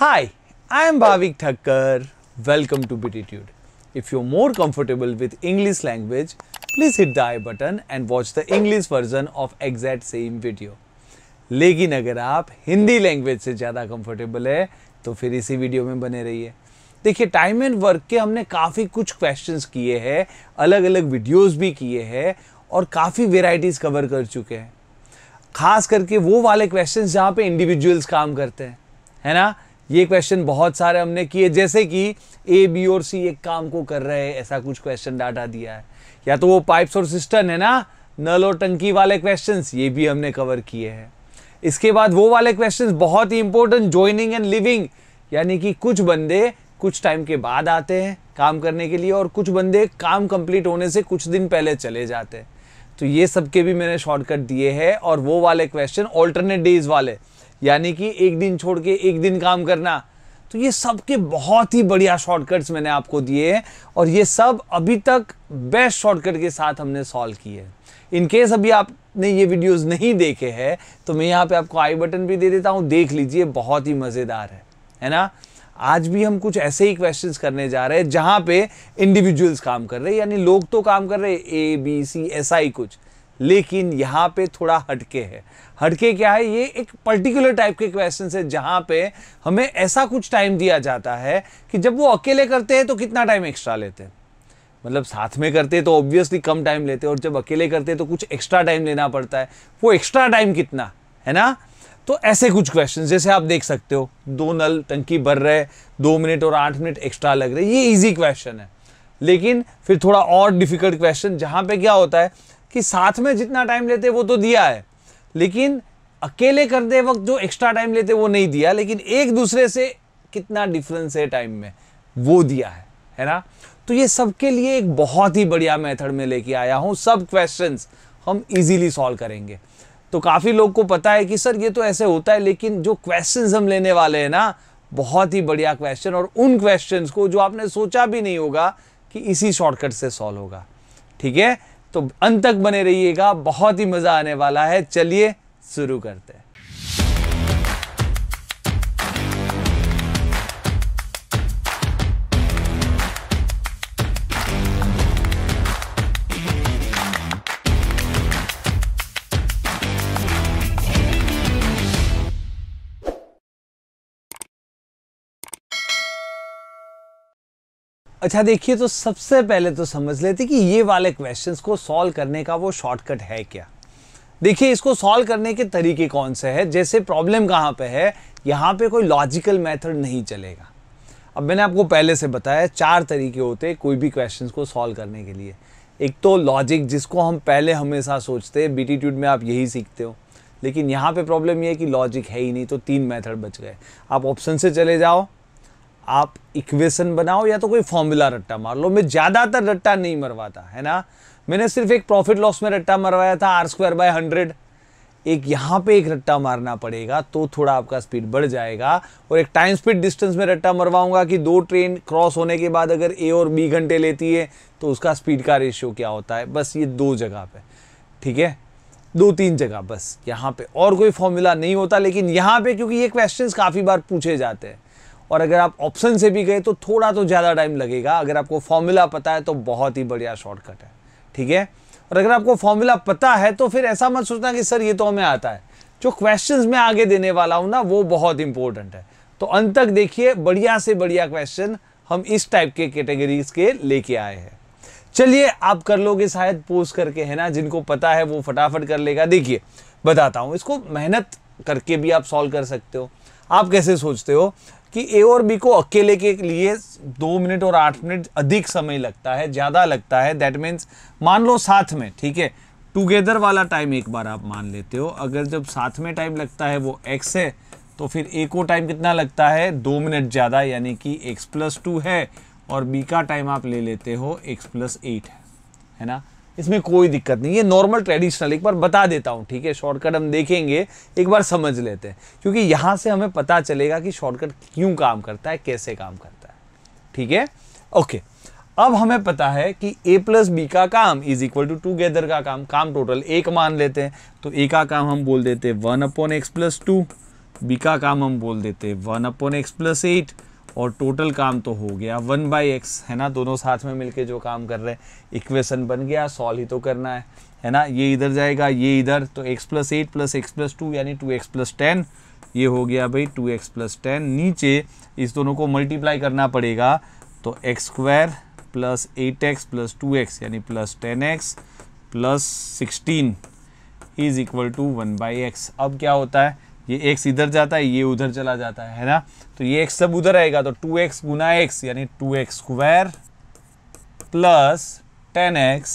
Hi, I am Bhavik Thakkar. Welcome to Bititude. If you're more comfortable with English language, please hit the I button and watch the English version of exact same video. लेकिन अगर आप Hindi language से ज़्यादा comfortable है तो फिर इसी video में बने रहिए देखिए टाइम एंड वर्क के हमने काफ़ी कुछ क्वेश्चंस किए हैं अलग अलग वीडियोस भी किए हैं और काफ़ी वेराइटीज़ कवर कर चुके हैं खास करके वो वाले क्वेश्चंस जहाँ पे इंडिविजुअल्स काम करते हैं है ना ये क्वेश्चन बहुत सारे हमने किए जैसे कि ए बी और सी एक काम को कर रहे हैं ऐसा कुछ क्वेश्चन डाटा दिया है या तो वो पाइप्स और सिस्टम है ना नल और टंकी वाले क्वेश्चन ये भी हमने कवर किए हैं इसके बाद वो वाले क्वेश्चन बहुत ही इंपॉर्टेंट ज्वाइनिंग एंड लिविंग यानी कि कुछ बंदे कुछ टाइम के बाद आते हैं काम करने के लिए और कुछ बंदे काम कंप्लीट होने से कुछ दिन पहले चले जाते हैं तो ये सबके भी मैंने शॉर्टकट दिए हैं और वो वाले क्वेश्चन ऑल्टरनेट डेज वाले यानी कि एक दिन छोड़ के एक दिन काम करना तो ये सब के बहुत ही बढ़िया शॉर्टकट्स मैंने आपको दिए हैं और ये सब अभी तक बेस्ट शॉर्टकट के साथ हमने सॉल्व किए हैं इनकेस अभी आपने ये वीडियोस नहीं देखे हैं तो मैं यहाँ पे आपको आई बटन भी दे देता हूँ देख लीजिए बहुत ही मज़ेदार है है ना आज भी हम कुछ ऐसे ही क्वेश्चंस करने जा रहे हैं जहाँ पे इंडिविजुअल्स काम कर रहे हैं यानी लोग तो काम कर रहे हैं ए बी सी ऐसा ही कुछ लेकिन यहाँ पे थोड़ा हटके है हटके क्या है ये एक पर्टिकुलर टाइप के क्वेश्चन है जहाँ पे हमें ऐसा कुछ टाइम दिया जाता है कि जब वो अकेले करते हैं तो कितना टाइम एक्स्ट्रा लेते हैं मतलब साथ में करते हैं तो ऑब्वियसली कम टाइम लेते हैं और जब अकेले करते हैं तो कुछ एक्स्ट्रा टाइम लेना पड़ता है वो एक्स्ट्रा टाइम कितना है ना तो ऐसे कुछ क्वेश्चन जैसे आप देख सकते हो दो नल टंकी भर रहे दो मिनट और आठ मिनट एक्स्ट्रा लग रहे ये इजी क्वेश्चन है लेकिन फिर थोड़ा और डिफिकल्ट क्वेश्चन जहाँ पे क्या होता है कि साथ में जितना टाइम लेते वो तो दिया है लेकिन अकेले करते वक्त जो एक्स्ट्रा टाइम लेते वो नहीं दिया लेकिन एक दूसरे से कितना डिफरेंस है टाइम में वो दिया है है ना तो ये सबके लिए एक बहुत ही बढ़िया मेथड में लेके आया हूँ सब क्वेश्चंस हम इजीली सॉल्व करेंगे तो काफ़ी लोग को पता है कि सर ये तो ऐसे होता है लेकिन जो क्वेश्चंस हम लेने वाले हैं ना बहुत ही बढ़िया क्वेश्चन और उन क्वेश्चंस को जो आपने सोचा भी नहीं होगा कि इसी शॉर्टकट से सॉल्व होगा ठीक है तो अंत तक बने रहिएगा बहुत ही मज़ा आने वाला है चलिए शुरू करते हैं अच्छा देखिए तो सबसे पहले तो समझ लेते कि ये वाले क्वेश्चंस को सॉल्व करने का वो शॉर्टकट है क्या देखिए इसको सॉल्व करने के तरीके कौन से हैं जैसे प्रॉब्लम कहाँ पे है यहाँ पे कोई लॉजिकल मेथड नहीं चलेगा अब मैंने आपको पहले से बताया चार तरीके होते हैं कोई भी क्वेश्चंस को सॉल्व करने के लिए एक तो लॉजिक जिसको हम पहले हमेशा सोचते हैं बीटीट्यूड में आप यही सीखते हो लेकिन यहाँ पे प्रॉब्लम ये है कि लॉजिक है ही नहीं तो तीन मैथड बच गए आप ऑप्शन से चले जाओ आप इक्वेशन बनाओ या तो कोई फॉर्मूला रट्टा मार लो मैं ज़्यादातर रट्टा नहीं मरवाता है ना मैंने सिर्फ एक प्रॉफिट लॉस में रट्टा मरवाया था आर स्क्वायर बाय हंड्रेड एक यहाँ पे एक रट्टा मारना पड़ेगा तो थोड़ा आपका स्पीड बढ़ जाएगा और एक टाइम स्पीड डिस्टेंस में रट्टा मरवाऊंगा कि दो ट्रेन क्रॉस होने के बाद अगर ए और बी घंटे लेती है तो उसका स्पीड का रेशियो क्या होता है बस ये दो जगह पे ठीक है दो तीन जगह बस यहाँ पे और कोई फॉर्मूला नहीं होता लेकिन यहाँ पे क्योंकि ये क्वेश्चंस काफ़ी बार पूछे जाते हैं और अगर आप ऑप्शन से भी गए तो थोड़ा तो ज़्यादा टाइम लगेगा अगर आपको फॉर्मूला पता है तो बहुत ही बढ़िया शॉर्टकट है ठीक है और अगर आपको फॉर्मूला पता है तो फिर ऐसा मत सोचना कि सर ये तो हमें आता है जो क्वेश्चंस मैं आगे देने वाला हूँ ना वो बहुत इंपॉर्टेंट है तो अंत तक देखिए बढ़िया से बढ़िया क्वेश्चन हम इस टाइप के कैटेगरीज के लेके आए हैं चलिए आप कर लोगे शायद पोस्ट करके है ना जिनको पता है वो फटाफट कर लेगा देखिए बताता हूँ इसको मेहनत करके भी आप सॉल्व कर सकते हो आप कैसे सोचते हो कि ए और बी को अकेले के लिए दो मिनट और आठ मिनट अधिक समय लगता है ज़्यादा लगता है दैट मीन्स मान लो साथ में ठीक है टुगेदर वाला टाइम एक बार आप मान लेते हो अगर जब साथ में टाइम लगता है वो एक्स है तो फिर ए को टाइम कितना लगता है दो मिनट ज़्यादा यानी कि एक्स प्लस टू है और बी का टाइम आप ले लेते हो एक्स प्लस एट है, है ना इसमें कोई दिक्कत नहीं ये नॉर्मल ट्रेडिशनल एक बार बता देता हूँ ठीक है शॉर्टकट हम देखेंगे एक बार समझ लेते हैं क्योंकि यहाँ से हमें पता चलेगा कि शॉर्टकट क्यों काम करता है कैसे काम करता है ठीक है ओके अब हमें पता है कि ए प्लस बी का काम इज इक्वल टू टूगेदर का काम काम टोटल एक मान लेते हैं तो ए का काम हम बोल देते हैं one upon x plus two B का काम हम बोल देते हैं one upon x plus eight और टोटल काम तो हो गया वन बाई एक्स है ना दोनों साथ में मिलके जो काम कर रहे हैं इक्वेशन बन गया सॉल्व ही तो करना है है ना ये इधर जाएगा ये इधर तो x plus eight plus x plus two यानी टू एक्स प्लस टेन ये हो गया भाई टू एक्स प्लस टेन नीचे इस दोनों को मल्टीप्लाई करना पड़ेगा तो x square plus eight x plus two x यानी plus ten x plus sixteen is equal to one by x अब क्या होता है ये एक्स इधर जाता है ये उधर चला जाता है है ना तो ये एक्स सब उधर आएगा तो टू एक्स गुना एक्स यानी two x square plus ten x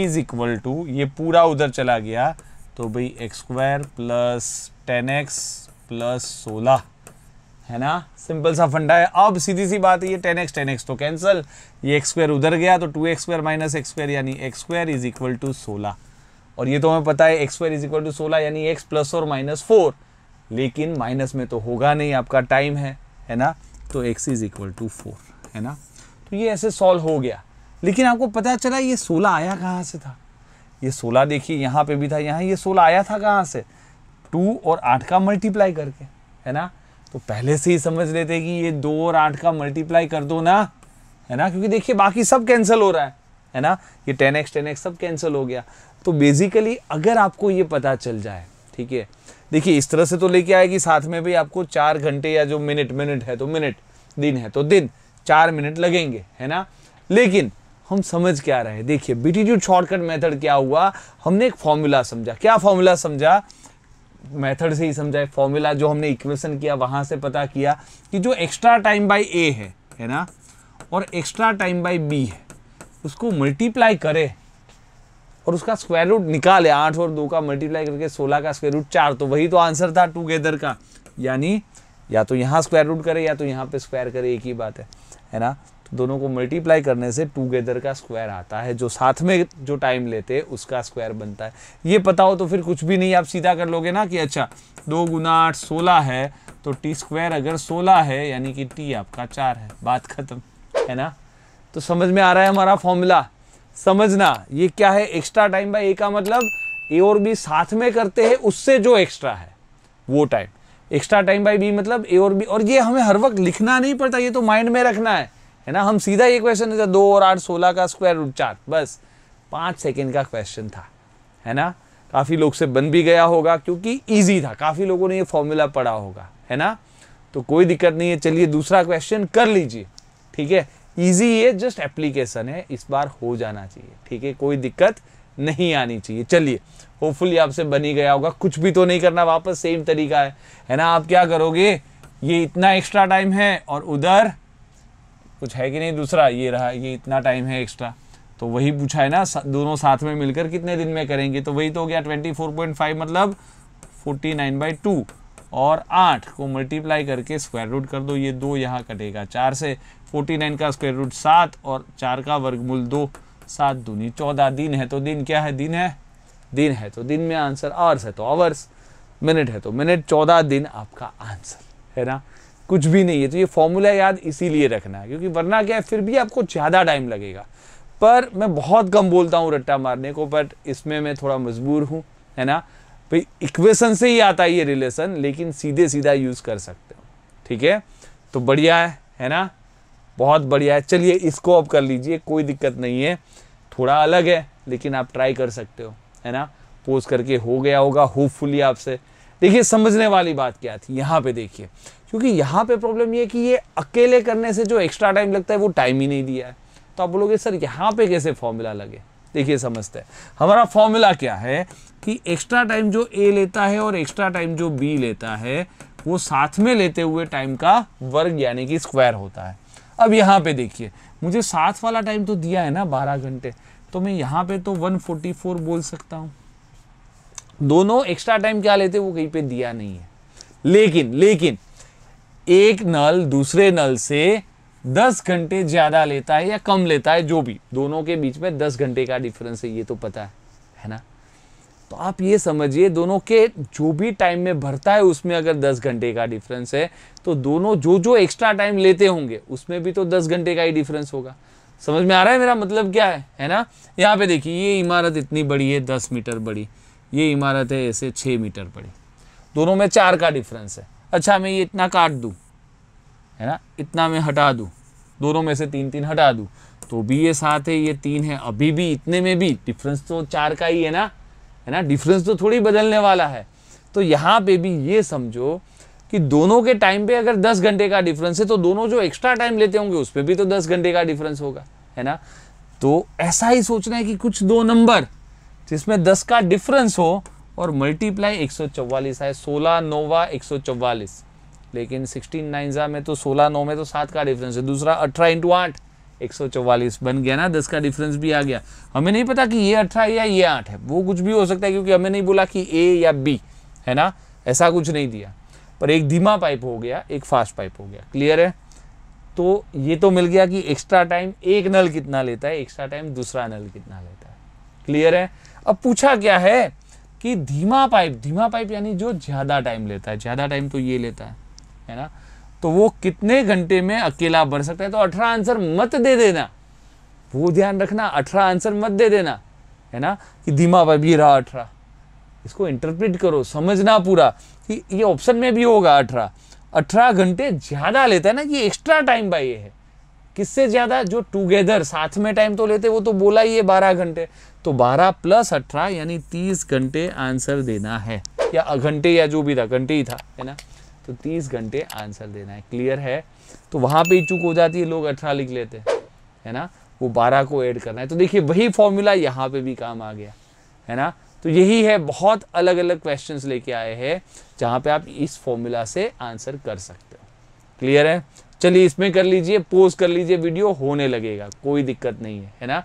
is equal to ये पूरा उधर चला गया तो भाई x square plus ten x plus सोलह है ना सिंपल सा फंडा है अब सीधी सी बात है ये टेन एक्स टेन एक्स तो कैंसिल ये एक्स स्क्वायर उधर गया तो two x square minus x square यानी x square is equal to सोलह और ये तो हमें पता है x square is equal to सोलह यानी एक्स प्लस और माइनस फोर लेकिन माइनस में तो होगा नहीं आपका टाइम है है ना तो x is equal to four है ना तो ये ऐसे सॉल्व हो गया लेकिन आपको पता चला ये सोलह आया कहाँ से था ये सोलह देखिए यहाँ पे भी था यहाँ ये सोलह आया था कहाँ से टू और आठ का मल्टीप्लाई करके है ना तो पहले से ही समझ लेते कि ये दो और आठ का मल्टीप्लाई कर दो ना है ना क्योंकि देखिए बाकी सब कैंसिल हो रहा है है ना ये टेन एक्स टेन एक्स सब कैंसिल हो गया तो बेसिकली अगर आपको ये पता चल जाए ठीक है देखिए इस तरह से तो लेके आएगी साथ में भी आपको चार घंटे या जो मिनट मिनट है तो मिनट दिन है तो दिन चार मिनट लगेंगे है ना लेकिन हम समझ क्या रहे हैं देखिए जो शॉर्टकट मेथड क्या हुआ हमने एक फॉर्मूला समझा क्या फॉर्मूला समझा मेथड से ही समझा फॉर्मूला जो हमने इक्वेशन किया वहां से पता किया कि जो एक्स्ट्रा टाइम बाई ए है है ना और एक्स्ट्रा टाइम बाई बी है उसको मल्टीप्लाई करें और उसका स्क्वायर रूट निकाले आठ और दो का मल्टीप्लाई करके सोलह का स्क्वायर रूट चार तो वही तो आंसर था टूगेदर का यानी या तो यहाँ स्क्वायर रूट करे या तो यहाँ पे स्क्वायर करे एक ही बात है है ना तो दोनों को मल्टीप्लाई करने से टूगेदर का स्क्वायर आता है जो साथ में जो टाइम लेते हैं उसका स्क्वायर बनता है ये पता हो तो फिर कुछ भी नहीं आप सीधा कर लोगे ना कि अच्छा दो गुना आठ सोलह है तो टी स्क्वायर अगर सोलह है यानी कि टी आपका चार है बात खत्म है ना तो समझ में आ रहा है हमारा फॉर्मूला समझना ये क्या है एक्स्ट्रा टाइम बाय ए का मतलब ए और बी साथ में करते हैं उससे जो एक्स्ट्रा है वो time extra time by B मतलब ए और बी और ये हमें हर वक्त लिखना नहीं पड़ता ये तो माइंड में रखना है है ना हम सीधा ये क्वेश्चन दो और आठ सोलह का स्क्वायर रूट चार बस पाँच सेकेंड का क्वेश्चन था है ना काफ़ी लोग से बन भी गया होगा क्योंकि ईजी था काफ़ी लोगों ने ये फॉर्मूला पढ़ा होगा है ना तो कोई दिक्कत नहीं है चलिए दूसरा क्वेश्चन कर लीजिए ठीक है इजी है जस्ट एप्लीकेशन है इस बार हो जाना चाहिए ठीक है कोई दिक्कत नहीं आनी चाहिए चलिए होपफुली आपसे बनी गया होगा कुछ भी तो नहीं करना वापस सेम तरीका है है ना आप क्या करोगे ये इतना एक्स्ट्रा टाइम है और उधर कुछ है कि नहीं दूसरा ये रहा ये इतना टाइम है एक्स्ट्रा तो वही पूछा है ना दोनों साथ में मिलकर कितने दिन में करेंगे तो वही तो हो गया ट्वेंटी फोर पॉइंट फाइव मतलब फोर्टी नाइन बाई टू और आठ को मल्टीप्लाई करके स्क्वायर रूट कर दो ये दो यहाँ कटेगा चार से फोर्टी नाइन का स्क्वायर रूट सात और चार का वर्गमूल दो सात दूनी चौदह दिन है तो दिन क्या है दिन है दिन है तो दिन में आंसर आवर्स है तो आवर्स मिनट है तो मिनट चौदह दिन आपका आंसर है ना कुछ भी नहीं है तो ये फॉर्मूला याद इसीलिए रखना है क्योंकि वरना क्या है फिर भी आपको ज़्यादा टाइम लगेगा पर मैं बहुत कम बोलता हूँ रट्टा मारने को बट इसमें मैं थोड़ा मजबूर हूँ है ना भाई इक्वेशन से ही आता है ये रिलेशन लेकिन सीधे सीधा यूज़ कर सकते हो ठीक है तो बढ़िया है है ना बहुत बढ़िया है चलिए इसको आप कर लीजिए कोई दिक्कत नहीं है थोड़ा अलग है लेकिन आप ट्राई कर सकते हो है ना पोज करके हो गया होगा होपफुली आपसे देखिए समझने वाली बात क्या थी यहाँ पे देखिए क्योंकि यहाँ पे प्रॉब्लम ये कि ये अकेले करने से जो एक्स्ट्रा टाइम लगता है वो टाइम ही नहीं दिया है तो आप बोलोगे सर यहाँ पे कैसे फॉर्मूला लगे देखिए समझते हैं हमारा फॉर्मूला क्या है कि एक्स्ट्रा टाइम जो ए लेता है और एक्स्ट्रा टाइम जो बी लेता है वो साथ में लेते हुए टाइम का वर्ग यानी कि स्क्वायर होता है अब यहाँ पे देखिए मुझे सात वाला टाइम तो दिया है ना बारह घंटे तो मैं यहाँ पे तो 144 बोल सकता हूँ दोनों एक्स्ट्रा टाइम क्या लेते वो कहीं पे दिया नहीं है लेकिन लेकिन एक नल दूसरे नल से दस घंटे ज़्यादा लेता है या कम लेता है जो भी दोनों के बीच में दस घंटे का डिफरेंस है ये तो पता है है ना तो आप ये समझिए दोनों के जो भी टाइम में भरता है उसमें अगर 10 घंटे का डिफरेंस है तो दोनों जो जो एक्स्ट्रा टाइम लेते होंगे उसमें भी तो 10 घंटे का ही डिफरेंस होगा समझ में आ रहा है मेरा मतलब क्या है है ना यहाँ पे देखिए ये इमारत इतनी बड़ी है दस मीटर बड़ी ये इमारत है ऐसे छः मीटर बड़ी दोनों में चार का डिफरेंस है अच्छा मैं ये इतना काट दूँ है ना इतना मैं हटा दूँ दोनों में से तीन तीन हटा दूँ तो भी ये सात है ये तीन है अभी भी इतने में भी डिफरेंस तो चार का ही है ना है ना डिफरेंस तो थोड़ी बदलने वाला है तो यहाँ पे भी ये समझो कि दोनों के टाइम पे अगर 10 घंटे का डिफरेंस है तो दोनों जो एक्स्ट्रा टाइम लेते होंगे उस पर भी तो 10 घंटे का डिफरेंस होगा है ना तो ऐसा ही सोचना है कि कुछ दो नंबर जिसमें 10 का डिफरेंस हो और मल्टीप्लाई एक आए सोलह नोवा एक लेकिन सिक्सटीन नाइन्जा में तो सोलह नौ में तो सात का डिफरेंस है दूसरा अठारह इंटू आठ 144 बन गया ना दस का डिफरेंस भी आ गया हमें नहीं पता कि ये अठारह या ये आठ है वो कुछ भी हो सकता है क्योंकि हमें नहीं बोला कि ए या बी है ना ऐसा कुछ नहीं दिया पर एक धीमा पाइप हो गया एक फास्ट पाइप हो गया क्लियर है तो ये तो मिल गया कि एक्स्ट्रा टाइम एक नल कितना लेता है एक्स्ट्रा टाइम दूसरा नल कितना लेता है क्लियर है अब पूछा क्या है कि धीमा पाइप धीमा पाइप यानी जो ज़्यादा टाइम लेता है ज़्यादा टाइम तो ये लेता है है ना तो वो कितने घंटे में अकेला बढ़ सकता है तो अठारह आंसर मत दे देना वो ध्यान रखना अठारह आंसर मत दे देना है ना कि दिमाग अभी रहा अठारह इसको इंटरप्रिट करो समझना पूरा कि ये ऑप्शन में भी होगा अठारह अठारह घंटे ज़्यादा लेता है ना कि एक्स्ट्रा टाइम बाई है किससे ज़्यादा जो टुगेदर साथ में टाइम तो लेते वो तो बोला ही है बारह घंटे तो बारह प्लस अठारह यानी तीस घंटे आंसर देना है या घंटे या जो भी था घंटे ही था है ना तो तीस घंटे आंसर देना है क्लियर है तो वहाँ पे ही चूक हो जाती है लोग अठारह लिख लेते हैं है ना वो बारह को ऐड करना है तो देखिए वही फॉर्मूला यहाँ पे भी काम आ गया है ना तो यही है बहुत अलग अलग क्वेश्चन लेके आए हैं जहाँ पे आप इस फॉर्मूला से आंसर कर सकते हो क्लियर है चलिए इसमें कर लीजिए पोज कर लीजिए वीडियो होने लगेगा कोई दिक्कत नहीं है है ना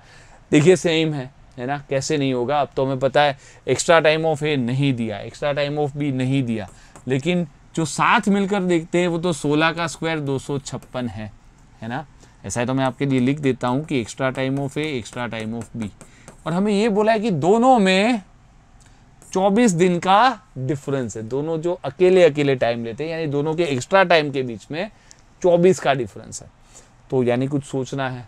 देखिए सेम है है ना कैसे नहीं होगा अब तो हमें पता है एक्स्ट्रा टाइम ऑफ ए नहीं दिया एक्स्ट्रा टाइम ऑफ भी नहीं दिया लेकिन जो साथ मिलकर देखते हैं वो तो सोलह का स्क्वायर दो सौ छप्पन है है ना ऐसा है तो मैं आपके लिए लिख देता हूँ कि extra time of A extra time of B और हमें ये बोला है कि दोनों में 24 दिन का डिफरेंस है दोनों जो अकेले अकेले टाइम लेते हैं यानी दोनों के एक्स्ट्रा टाइम के बीच में 24 का डिफरेंस है तो यानी कुछ सोचना है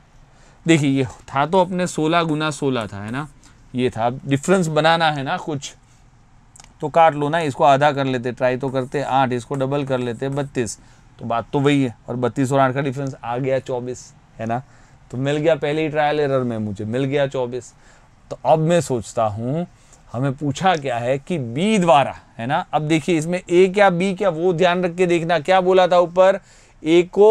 देखिए ये था तो अपने 16 गुना 16 था है ना ये था डिफरेंस बनाना है ना कुछ तो काट लो ना इसको आधा कर लेते ट्राई तो करते आठ इसको डबल कर लेते बत्तीस तो बात तो वही है और बत्तीस और आठ का डिफरेंस आ गया चौबीस है ना तो मिल गया पहले ही ट्रायल एरर में मुझे मिल गया चौबीस तो अब मैं सोचता हूँ हमें पूछा क्या है कि बी द्वारा है ना अब देखिए इसमें ए क्या बी क्या वो ध्यान रख के देखना क्या बोला था ऊपर ए को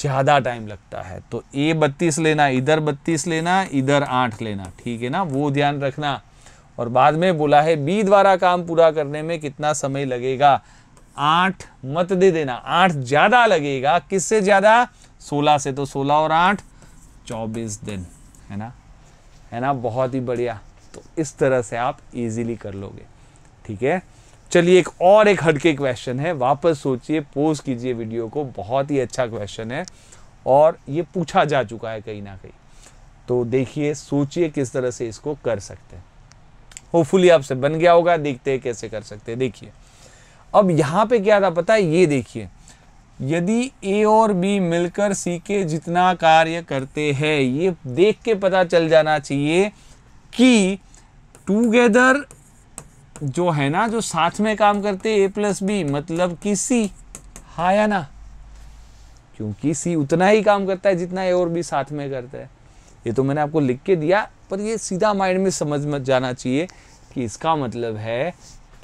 ज़्यादा टाइम लगता है तो ए बत्तीस लेना इधर बत्तीस लेना इधर आठ लेना ठीक है ना वो ध्यान रखना और बाद में बोला है बी द्वारा काम पूरा करने में कितना समय लगेगा आठ मत दे देना आठ ज़्यादा लगेगा किससे ज़्यादा सोलह से तो सोलह और आठ चौबीस दिन है ना है ना बहुत ही बढ़िया तो इस तरह से आप इजीली कर लोगे ठीक है चलिए एक और एक हटके क्वेश्चन है वापस सोचिए पोज कीजिए वीडियो को बहुत ही अच्छा क्वेश्चन है और ये पूछा जा चुका है कहीं ना कहीं तो देखिए सोचिए किस तरह से इसको कर सकते हैं होपफुली आपसे बन गया होगा देखते हैं कैसे कर सकते हैं देखिए अब यहाँ पे क्या था पता है ये देखिए यदि ए और बी मिलकर सी के जितना कार्य करते हैं ये देख के पता चल जाना चाहिए कि टूगेदर जो है ना जो साथ में काम करते ए प्लस बी मतलब कि सी हा या ना क्योंकि सी उतना ही काम करता है जितना ए और बी साथ में करता है ये तो मैंने आपको लिख के दिया पर ये सीधा माइंड में समझ मत जाना चाहिए कि इसका मतलब है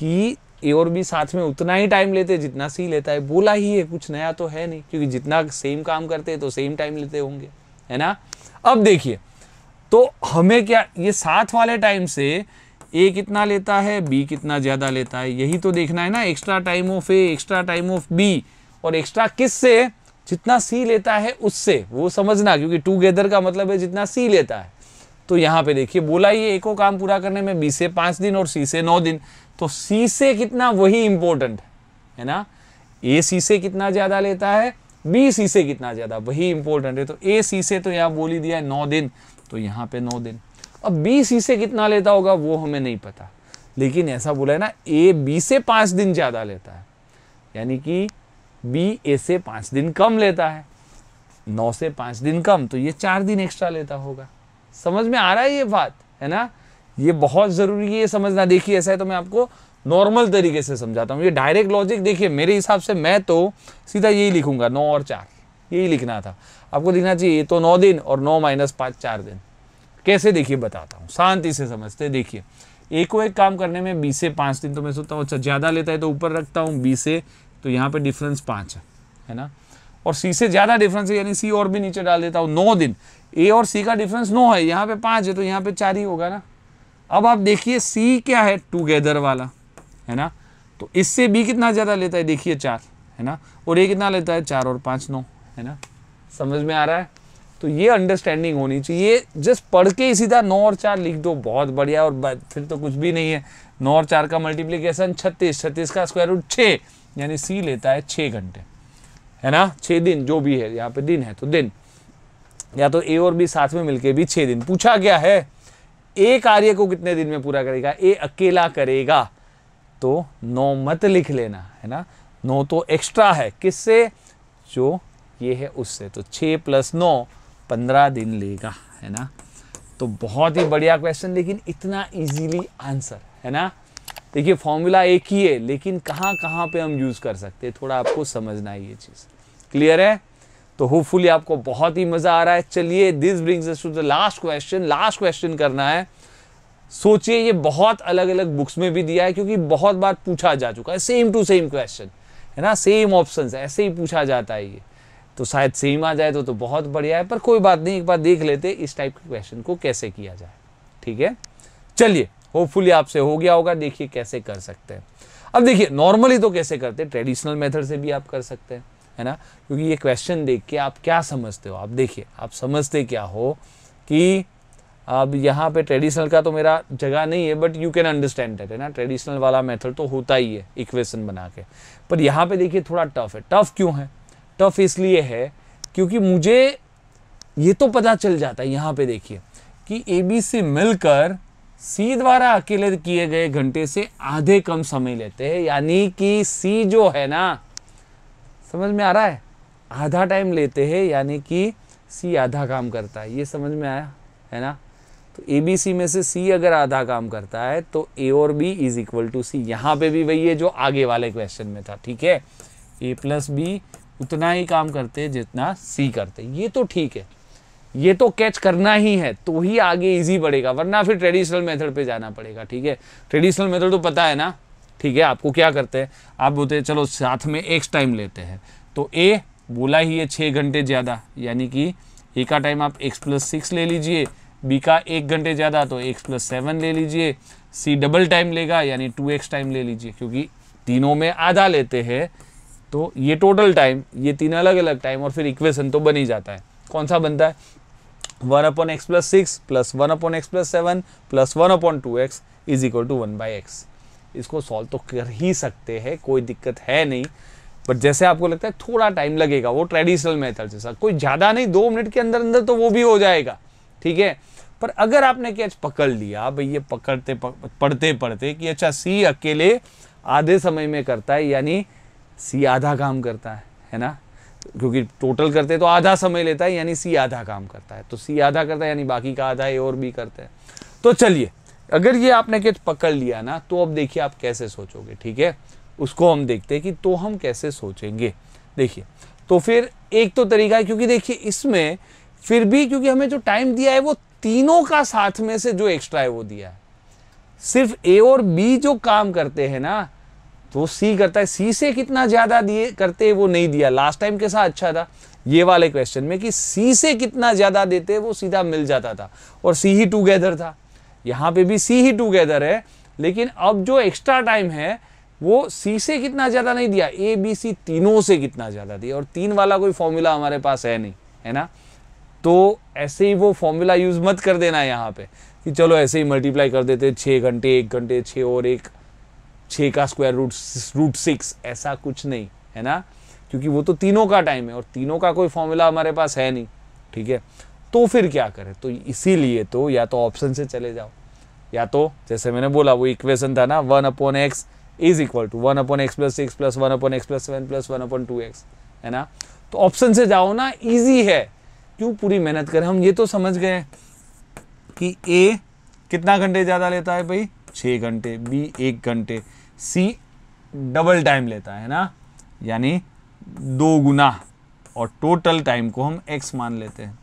कि ए और बी साथ में उतना ही टाइम लेते जितना सी लेता है बोला ही है कुछ नया तो है नहीं क्योंकि जितना सेम काम करते हैं तो सेम टाइम लेते होंगे है ना अब देखिए तो हमें क्या ये साथ वाले टाइम से ए कितना लेता है बी कितना ज़्यादा लेता है यही तो देखना है ना extra time of A extra time of B और एक्स्ट्रा किस से जितना सी लेता है उससे वो समझना क्योंकि टूगेदर का मतलब है जितना सी लेता है तो यहाँ पे देखिए बोला ये एको काम पूरा करने में बी से पांच दिन और सी से नौ दिन तो सी से कितना वही इंपॉर्टेंट है है ना ए सी से कितना ज़्यादा लेता है बी सी से कितना ज़्यादा वही इंपॉर्टेंट है तो ए सी से तो यहाँ बोली दिया है नौ दिन तो यहाँ पे नौ दिन अब बी सी से कितना लेता होगा वो हमें नहीं पता लेकिन ऐसा बोला है ना ए बी से पांच दिन ज़्यादा लेता है यानी कि बी ए से पांच दिन कम लेता है नौ से पांच दिन कम तो ये चार दिन एक्स्ट्रा लेता होगा समझ में आ रहा है ये बात है ना ये बहुत ज़रूरी है ये समझना देखिए ऐसा है तो मैं आपको नॉर्मल तरीके से समझाता हूँ ये डायरेक्ट लॉजिक देखिए मेरे हिसाब से मैं तो सीधा यही लिखूंगा नौ और चार यही लिखना था आपको लिखना चाहिए तो नौ दिन और नौ माइनस पाँच चार दिन कैसे देखिए बताता हूँ शांति से समझते देखिए एक को एक काम करने में बीस से पाँच दिन तो मैं सोचता हूँ अच्छा ज़्यादा लेता है तो ऊपर रखता हूँ बीस से तो यहाँ पर डिफरेंस पाँच है है ना और सी से ज़्यादा डिफरेंस है यानी सी और भी नीचे डाल देता हूँ नौ दिन ए और सी का डिफरेंस नौ है यहाँ पे पाँच है तो यहाँ पे चार ही होगा ना अब आप देखिए सी क्या है टूगेदर वाला है ना तो इससे बी कितना ज़्यादा लेता है देखिए चार है ना और ए कितना लेता है चार और पाँच नौ है ना समझ में आ रहा है तो ये अंडरस्टैंडिंग होनी चाहिए जस्ट पढ़ के ही सीधा नौ और चार लिख दो बहुत बढ़िया और फिर तो कुछ भी नहीं है नौ और चार का मल्टीप्लीकेशन छत्तीस छत्तीस का स्क्वायर रूट छः यानी सी लेता है छः घंटे है ना छः दिन जो भी है यहाँ पे दिन है तो दिन या तो ए और बी साथ में मिलके भी छः दिन पूछा गया है ए कार्य को कितने दिन में पूरा करेगा ए अकेला करेगा तो नौ मत लिख लेना है ना नौ तो एक्स्ट्रा है किससे जो ये है उससे तो छः प्लस नौ पंद्रह दिन लेगा है ना तो बहुत ही बढ़िया क्वेश्चन लेकिन इतना इजीली आंसर है ना देखिए फॉर्मूला एक ही है लेकिन कहाँ कहाँ पे हम यूज़ कर सकते हैं थोड़ा आपको समझना है ये चीज़ क्लियर है तो होपफुली आपको बहुत ही मज़ा आ रहा है चलिए this brings us to the last question last question करना है सोचिए ये बहुत अलग अलग बुक्स में भी दिया है क्योंकि बहुत बार पूछा जा चुका है सेम टू सेम क्वेश्चन है ना सेम ऑप्शन ऐसे ही पूछा जाता है ये तो शायद सेम आ जाए तो तो बहुत बढ़िया है पर कोई बात नहीं एक बार देख लेते इस टाइप के क्वेश्चन को कैसे किया जाए ठीक है चलिए होपफुली आपसे हो गया होगा देखिए कैसे कर सकते हैं अब देखिए नॉर्मली तो कैसे करते हैं ट्रेडिशनल मेथड से भी आप कर सकते हैं है ना क्योंकि ये क्वेश्चन देख के आप क्या समझते हो आप देखिए आप समझते क्या हो कि अब यहाँ पे ट्रेडिशनल का तो मेरा जगह नहीं है but you can understand that है ना ट्रेडिशनल वाला मेथड तो होता ही है इक्वेशन बना के पर यहाँ पे देखिए थोड़ा टफ है टफ क्यों है टफ इसलिए है क्योंकि मुझे ये तो पता चल जाता है यहाँ पे देखिए कि ए बी सी मिलकर सी द्वारा अकेले किए गए घंटे से आधे कम समय लेते हैं यानी कि सी जो है ना समझ में आ रहा है आधा टाइम लेते हैं यानी कि सी आधा काम करता है ये समझ में आया है ना तो ए बी सी में से सी अगर आधा काम करता है तो ए और B is equal to C यहाँ पे भी वही है जो आगे वाले क्वेश्चन में था ठीक है ए प्लस बी उतना ही काम करते जितना सी करते ये तो ठीक है ये तो कैच करना ही है तो ही आगे इजी पड़ेगा वरना फिर ट्रेडिशनल मेथड पे जाना पड़ेगा ठीक है ट्रेडिशनल मेथड तो पता है ना ठीक है आपको क्या करते हैं आप बोलते हैं चलो साथ में एक्स टाइम लेते हैं तो ए बोला ही है छः घंटे ज़्यादा यानी कि ए का टाइम आप एक्स प्लस सिक्स ले लीजिए बी का एक घंटे ज़्यादा तो एक्स प्लस सेवन ले लीजिए सी डबल टाइम लेगा यानी टू एक्स टाइम ले लीजिए क्योंकि तीनों में आधा लेते हैं तो ये टोटल टाइम ये तीन अलग अलग टाइम और फिर इक्वेशन तो बन ही जाता है कौन सा बनता है one upon x plus six plus one upon x plus seven plus one upon two x is equal to one by x इसको सॉल्व तो कर ही सकते हैं कोई दिक्कत है नहीं बट जैसे आपको लगता है थोड़ा टाइम लगेगा वो ट्रेडिशनल मेथड से सर कोई ज़्यादा नहीं दो मिनट के अंदर अंदर तो वो भी हो जाएगा ठीक है पर अगर आपने कैच पकड़ लिया भाई ये पकड़ते पढ़ते पढ़ते कि अच्छा सी अकेले आधे समय में करता है यानी सी आधा काम करता है है ना क्योंकि टोटल करते तो आधा समय लेता है यानी सी आधा काम करता है तो सी आधा करता है यानी बाकी का आधा ए और बी करता है तो चलिए अगर ये आपने कुछ पकड़ लिया ना तो अब देखिए आप कैसे सोचोगे ठीक है उसको हम देखते हैं कि तो हम कैसे सोचेंगे देखिए तो फिर एक तो तरीका है क्योंकि देखिए इसमें फिर भी क्योंकि हमें जो टाइम दिया है वो तीनों का साथ में से जो एक्स्ट्रा है वो दिया है सिर्फ ए और बी जो काम करते हैं ना तो सी करता है सी से कितना ज़्यादा दिए करते वो नहीं दिया लास्ट टाइम कैसा अच्छा था ये वाले क्वेश्चन में कि सी से कितना ज़्यादा देते वो सीधा मिल जाता था और सी ही टूगेदर था यहाँ पे भी सी ही टूगेदर है लेकिन अब जो एक्स्ट्रा टाइम है वो सी से कितना ज़्यादा नहीं दिया ए बी सी तीनों से कितना ज़्यादा दिया और तीन वाला कोई फॉर्मूला हमारे पास है नहीं है ना तो ऐसे ही वो फॉर्मूला यूज़ मत कर देना यहाँ पे कि चलो ऐसे ही मल्टीप्लाई कर देते छः घंटे एक घंटे छः और एक छः का स्क्वायर रूट रूट सिक्स ऐसा कुछ नहीं है ना क्योंकि वो तो तीनों का टाइम है और तीनों का कोई फॉर्मूला हमारे पास है नहीं ठीक है तो फिर क्या करें तो इसीलिए तो या तो ऑप्शन से चले जाओ या तो जैसे मैंने बोला वो इक्वेशन था ना one upon x is equal to one upon x plus six plus one upon x plus seven plus one upon two x है ना तो ऑप्शन से जाओ ना इजी है क्यों पूरी मेहनत करें हम ये तो समझ गए कि ए कितना घंटे ज़्यादा लेता है भाई छः घंटे बी एक घंटे सी डबल टाइम लेता है ना यानी दो गुना और टोटल टाइम को हम एक्स मान लेते हैं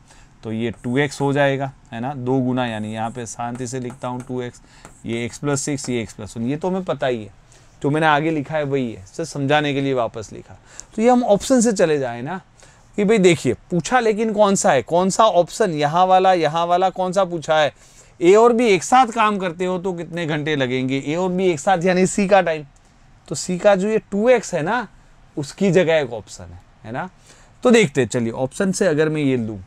तो ये टू एक्स हो जाएगा है ना दो गुना यानी यहाँ पे शांति से लिखता हूँ टू एक्स ये एक्स प्लस सिक्स ये एक्स प्लस वन ये तो हमें पता ही है जो मैंने आगे लिखा है वही है सर समझाने के लिए वापस लिखा तो ये हम ऑप्शन से चले जाए ना कि भाई देखिए पूछा लेकिन कौन सा है कौन सा ऑप्शन यहाँ वाला यहाँ वाला कौन सा पूछा है ए और बी एक साथ काम करते हो तो कितने घंटे लगेंगे ए और बी एक साथ यानी सी का टाइम तो सी का जो ये टू एक्स है ना उसकी जगह एक ऑप्शन है है ना तो देखते चलिए ऑप्शन से अगर मैं ये लूँ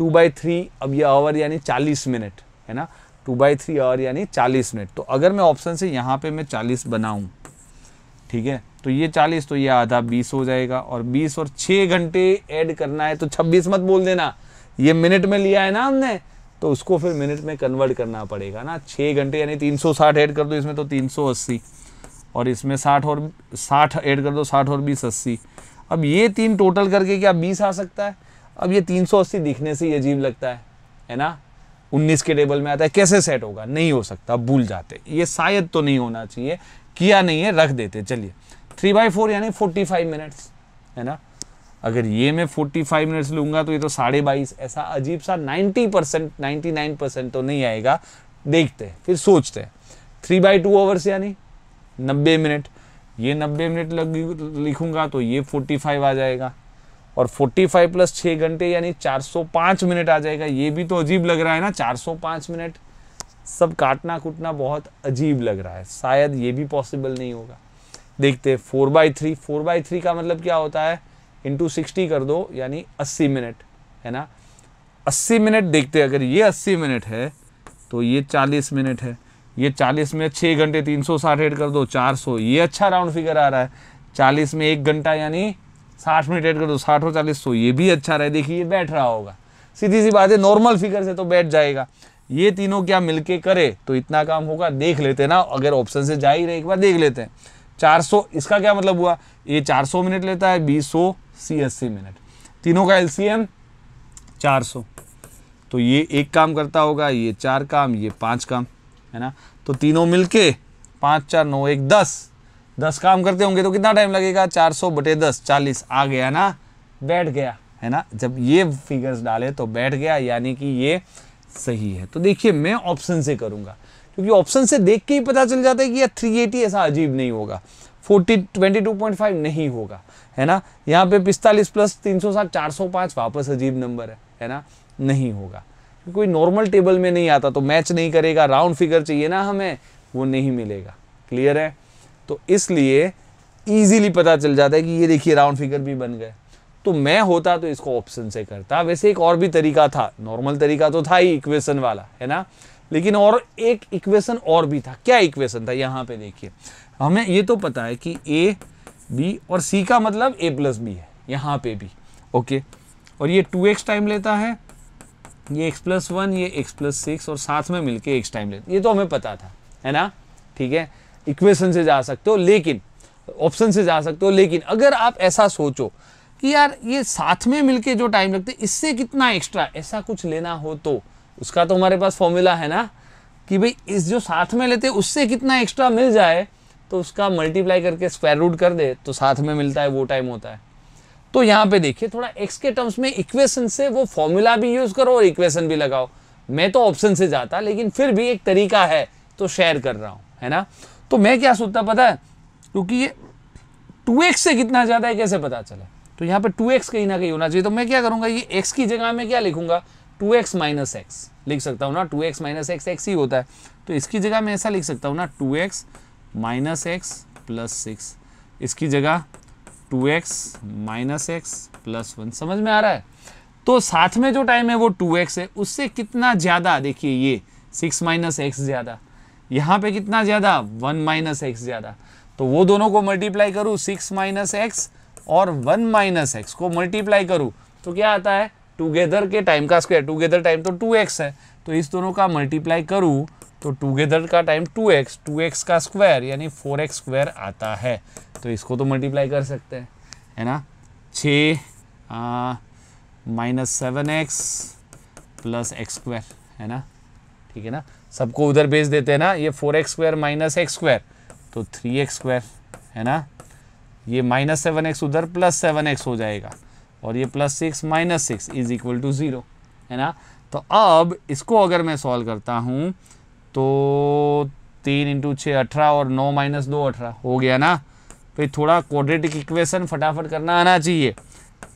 टू बाई थ्री अब ये आवर यानी चालीस मिनट है ना टू बाई थ्री आवर यानी चालीस मिनट तो अगर मैं ऑप्शन से यहाँ पे मैं चालीस बनाऊँ ठीक है तो ये चालीस तो ये आधा बीस हो जाएगा और बीस और छः घंटे ऐड करना है तो छब्बीस मत बोल देना ये मिनट में लिया है ना हमने तो उसको फिर मिनट में कन्वर्ट करना पड़ेगा ना छः घंटे यानी तीन सौ साठ ऐड कर दो इसमें तो तीन सौ अस्सी और इसमें साठ और साठ ऐड कर दो साठ और बीस अस्सी अब ये तीन टोटल करके क्या बीस आ सकता है अब ये 380 दिखने से ही अजीब लगता है है ना 19 के टेबल में आता है कैसे सेट होगा नहीं हो सकता भूल जाते ये शायद तो नहीं होना चाहिए किया नहीं है रख देते चलिए थ्री बाई फोर यानी फोर्टी फाइव मिनट्स है ना अगर ये मैं फोर्टी फाइव मिनट्स लूंगा तो ये तो साढ़े बाईस ऐसा अजीब सा ninety percent ninety nine percent तो नहीं आएगा देखते फिर सोचते हैं थ्री बाई टू आवर्स यानी नब्बे मिनट ये नब्बे मिनट लग लिखूंगा तो ये फोर्टी फाइव आ जाएगा और 45 प्लस छः घंटे यानी 405 मिनट आ जाएगा ये भी तो अजीब लग रहा है ना 405 मिनट सब काटना कूटना बहुत अजीब लग रहा है शायद ये भी पॉसिबल नहीं होगा देखते हैं four by three four by three का मतलब क्या होता है इंटू सिक्सटी कर दो यानी अस्सी मिनट है ना अस्सी मिनट देखते अगर ये अस्सी मिनट है तो ये चालीस मिनट है ये चालीस में छः घंटे तीन सौ साठ एड कर दो चार सौ ये अच्छा राउंड फिगर आ रहा है चालीस में एक घंटा यानी साठ मिनट ऐड कर दो साठ और चालीस सौ तो ये भी अच्छा रहे देखिए ये बैठ रहा होगा सीधी सी बात है नॉर्मल फिगर से तो बैठ जाएगा ये तीनों क्या मिलके करे तो इतना काम होगा देख लेते हैं ना अगर ऑप्शन से जा ही रहे एक बार देख लेते हैं 400 इसका क्या मतलब हुआ ये 400 मिनट लेता है बीस सौ सी अस्सी मिनट तीनों का एलसीएम 400 तो ये एक काम करता होगा ये चार काम ये पांच काम है ना तो तीनों मिलके पाँच चार नौ एक दस दस काम करते होंगे तो कितना टाइम लगेगा चार सौ बटे दस चालीस आ गया ना बैठ गया है ना जब ये फिगर्स डाले तो बैठ गया यानी कि ये सही है तो देखिए मैं ऑप्शन से करूँगा क्योंकि ऑप्शन से देख के ही पता चल जाता है कि यह थ्री एटी ऐसा अजीब नहीं होगा forty twenty two point five नहीं होगा है ना यहाँ पे पिस्तालीस प्लस तीन सौ सात चार सौ पाँच वापस अजीब नंबर है है ना नहीं होगा कोई नॉर्मल टेबल में नहीं आता तो मैच नहीं करेगा राउंड फिगर चाहिए ना हमें वो नहीं मिलेगा क्लियर है तो इसलिए ईजिली पता चल जाता है कि ये देखिए राउंड फिगर भी बन गए तो मैं होता तो इसको ऑप्शन से करता वैसे एक और भी तरीका था नॉर्मल तरीका तो था ही इक्वेशन वाला है ना लेकिन और एक इक्वेशन और भी था क्या इक्वेशन था यहाँ पे देखिए हमें ये तो पता है कि ए बी और सी का मतलब ए प्लस बी है यहाँ पे भी ओके और ये टू एक्स टाइम लेता है ये एक्स प्लस वन ये एक्स प्लस सिक्स और साथ में मिलके एक्स टाइम लेता ये तो हमें पता था है ना ठीक है इक्वेशन से जा सकते हो लेकिन ऑप्शन से जा सकते हो लेकिन अगर आप ऐसा सोचो कि यार ये साथ में मिलके जो टाइम लगते इससे कितना एक्स्ट्रा ऐसा कुछ लेना हो तो उसका तो हमारे पास फॉर्मूला है ना कि भाई इस जो साथ में लेते उससे कितना एक्स्ट्रा मिल जाए तो उसका मल्टीप्लाई करके स्क्वायर रूट कर दे तो साथ में मिलता है वो टाइम होता है तो यहाँ पे देखिए थोड़ा एक्स के टर्म्स में इक्वेशन से वो फॉर्मूला भी यूज़ करो और इक्वेशन भी लगाओ मैं तो ऑप्शन से जाता लेकिन फिर भी एक तरीका है तो शेयर कर रहा हूँ है ना तो मैं क्या सोचता पता है क्योंकि ये टू एक्स से कितना ज़्यादा है कैसे पता चला तो यहाँ पर टू एक्स कहीं ना कहीं होना चाहिए तो मैं क्या करूँगा ये एक्स की जगह में क्या लिखूंगा टू एक्स माइनस एक्स लिख सकता हूँ ना two x minus x x ही होता है तो इसकी जगह मैं ऐसा लिख सकता हूँ ना two x minus x plus six इसकी जगह two x minus x plus one समझ में आ रहा है तो साथ में जो टाइम है वो टू एक्स है उससे कितना ज़्यादा देखिए ये सिक्स माइनस एक्स ज़्यादा यहाँ पे कितना ज़्यादा वन माइनस एक्स ज़्यादा तो वो दोनों को मल्टीप्लाई करूँ सिक्स माइनस एक्स और वन माइनस एक्स को मल्टीप्लाई करूँ तो क्या आता है टुगेदर के टाइम का स्क्वायर टुगेदर टाइम तो टू एक्स है तो इस दोनों का मल्टीप्लाई करूँ तो टुगेदर का time two x two x का स्क्वायर यानी फोर एक्स स्क्वायर आता है तो इसको तो मल्टीप्लाई कर सकते हैं है ना छ minus seven x plus x square है ना ठीक है ना सबको उधर भेज देते हैं ना ये four x square minus x square तो थ्री एक्स स्क्वायर है ना ये माइनस सेवन एक्स उधर प्लस सेवन एक्स हो जाएगा और ये plus six minus six is equal to zero है ना तो अब इसको अगर मैं सॉल्व करता हूँ तो तीन इंटू छः अठारह और नौ माइनस दो अठारह हो गया ना तो थोड़ा क्वाड्रेटिक इक्वेशन फटाफट करना आना चाहिए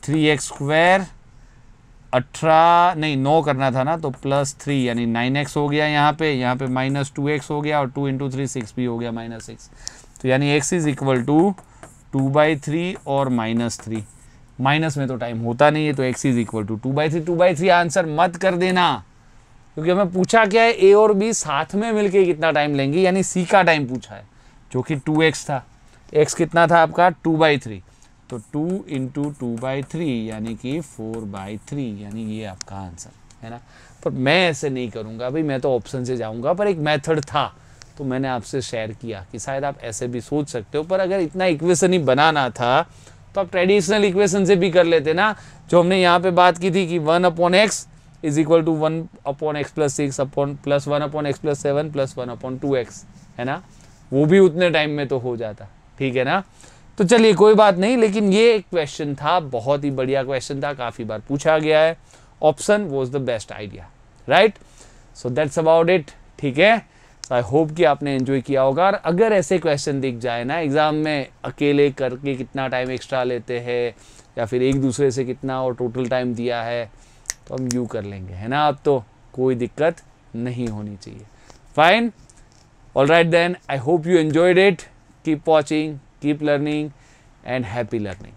थ्री एक्स स्क्वायर अठारह नहीं नौ करना था ना तो प्लस थ्री यानी नाइन एक्स हो गया यहाँ पे यहाँ पे माइनस टू एक्स हो गया और टू इंटू थ्री सिक्स भी हो गया माइनस सिक्स तो यानी x is equal to two by three और माइनस थ्री माइनस में तो टाइम होता नहीं है तो x is equal to two by three two by three answer मत कर देना क्योंकि हमें पूछा क्या है ए और बी साथ में मिलके कितना टाइम लेंगे यानी सी का टाइम पूछा है जो कि टू एक्स था एक्स कितना था आपका टू बाई थ्री तो two into two by three यानी कि फोर बाई थ्री यानी ये आपका आंसर है ना पर मैं ऐसे नहीं करूँगा भाई मैं तो ऑप्शन से जाऊँगा पर एक मेथड था तो मैंने आपसे शेयर किया कि शायद आप ऐसे भी सोच सकते हो पर अगर इतना इक्वेशन ही बनाना था तो आप ट्रेडिशनल इक्वेशन से भी कर लेते ना जो हमने यहाँ पे बात की थी कि one upon x is equal to one upon x plus six upon plus one upon x plus seven plus one upon two x है ना वो भी उतने टाइम में तो हो जाता ठीक है ना तो चलिए कोई बात नहीं लेकिन ये एक क्वेश्चन था बहुत ही बढ़िया क्वेश्चन था काफ़ी बार पूछा गया है option was the best idea right so that's about it ठीक है आई होप कि आपने एंजॉय किया होगा और अगर ऐसे क्वेश्चन दिख जाए ना एग्ज़ाम में अकेले करके कितना टाइम एक्स्ट्रा लेते हैं या फिर एक दूसरे से कितना और टोटल टाइम दिया है तो हम यू कर लेंगे है ना आप तो कोई दिक्कत नहीं होनी चाहिए fine all right then I hope you enjoyed it keep watching keep learning and happy learning